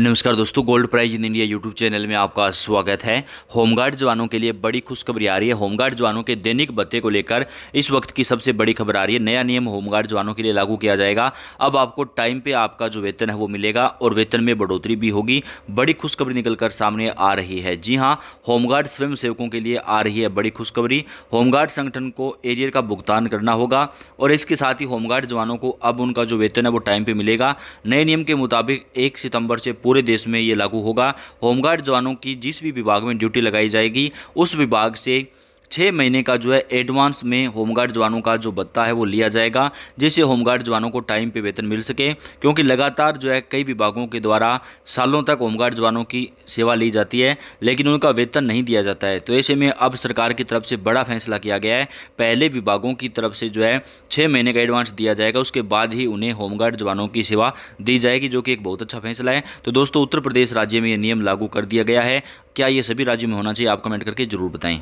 नमस्कार दोस्तों gold price in India YouTube channel में आपका स्वागत है होमगार्ड जवानों के लिए बड़ी खुशखबरी आ रही है होमगार्ड जवानों के दैनिक भत्ते को लेकर इस वक्त की सबसे बड़ी खबर आ रही है नया नियम होमगार्ड जवानों के लिए लागू किया जाएगा अब आपको टाइम पे आपका जो वेतन है वो मिलेगा और वेतन में बढ़ोतरी भी होगी बड़ी खुशखबरी निकल कर सामने आ रही है जी हाँ होमगार्ड सेवकों के लिए आ रही है बड़ी खुशखबरी होमगार्ड संगठन को एरियर का भुगतान करना होगा और इसके साथ ही होमगार्ड जवानों को अब उनका जो वेतन है वो टाइम पर मिलेगा नए नियम के मुताबिक एक सितंबर से पूरे देश में ये लागू होगा होमगार्ड जवानों की जिस भी विभाग में ड्यूटी लगाई जाएगी उस विभाग से छः महीने का जो है एडवांस में होमगार्ड जवानों का जो भत्ता है वो लिया जाएगा जिससे होमगार्ड जवानों को टाइम पे वेतन मिल सके क्योंकि लगातार जो है कई विभागों के द्वारा सालों तक होमगार्ड जवानों की सेवा ली जाती है लेकिन उनका वेतन नहीं दिया जाता है तो ऐसे में अब सरकार की तरफ से बड़ा फैसला किया गया है पहले विभागों की तरफ से जो है छः महीने का एडवांस दिया जाएगा उसके बाद ही उन्हें होमगार्ड जवानों की सेवा दी जाएगी जो कि एक बहुत अच्छा फैसला है तो दोस्तों उत्तर प्रदेश राज्य में ये नियम लागू कर दिया गया है क्या ये सभी राज्यों में होना चाहिए आप कमेंट करके जरूर बताएं